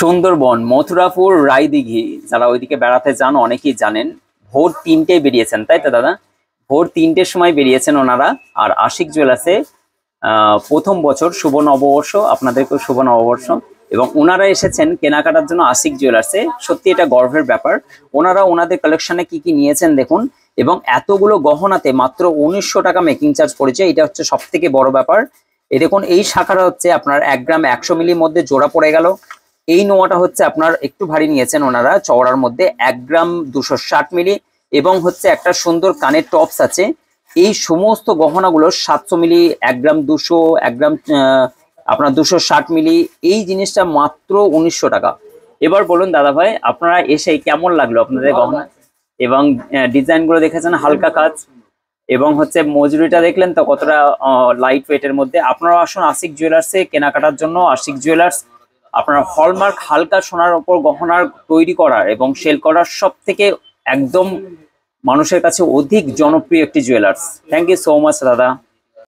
সুন্দরবন মথুরাপুর রায়দিঘি যারা ওইদিকে বেড়াতে যান অনেকেই জানেন ভোর তিনটে বেরিয়েছেন তাই তো দাদা ভোর তিনটের সময় বেরিয়েছেন ওনারা আর আশিক জুয়েলার্সে প্রথম বছর শুভ নববর্ষ আপনাদেরকে শুভ নববর্ষ এবং ওনারা এসেছেন কেনাকাটার জন্য আশিক জুয়েলার্সে সত্যি এটা গর্বের ব্যাপার ওনারা ওনাদের কালেকশনে কি কি নিয়েছেন দেখুন এবং এতগুলো গহনাতে মাত্র উনিশশো টাকা মেকিং চার্জ পড়েছে এটা হচ্ছে সব থেকে বড় ব্যাপার এ দেখুন এই শাখাটা হচ্ছে আপনার এক গ্রাম একশো মিলির মধ্যে জোড়া পড়ে গেল এই নোয়াটা হচ্ছে আপনার একটু ভারী নিয়েছেন ওনারা চওড়ার মধ্যে এক গ্রাম দুশো ষাট মিলি এবং হচ্ছে একটা সুন্দর কানের টপস আছে এই সমস্ত গহনাগুলো সাতশো মিলি এক গ্রাম দুশো এক গ্রাম আপনার দুশো ষাট মিলি এই জিনিসটা মাত্র উনিশশো টাকা এবার বলুন দাদা ভাই আপনারা এসে কেমন লাগলো আপনাদের গহনা এবং ডিজাইনগুলো দেখেছেন হালকা কাজ এবং হচ্ছে মজুরিটা দেখলেন তো কতটা লাইট ওয়েটের মধ্যে আপনারা আসুন আশিক জুয়েলার্সে কেনাকাটার জন্য আশিক জুয়েলার্স আপনার হলমার্ক হালকা সোনার ওপর গহনার তৈরি করার এবং সেল করার সব থেকে একদম মানুষের কাছে অধিক জনপ্রিয় একটি jewellers thank you so much দাদা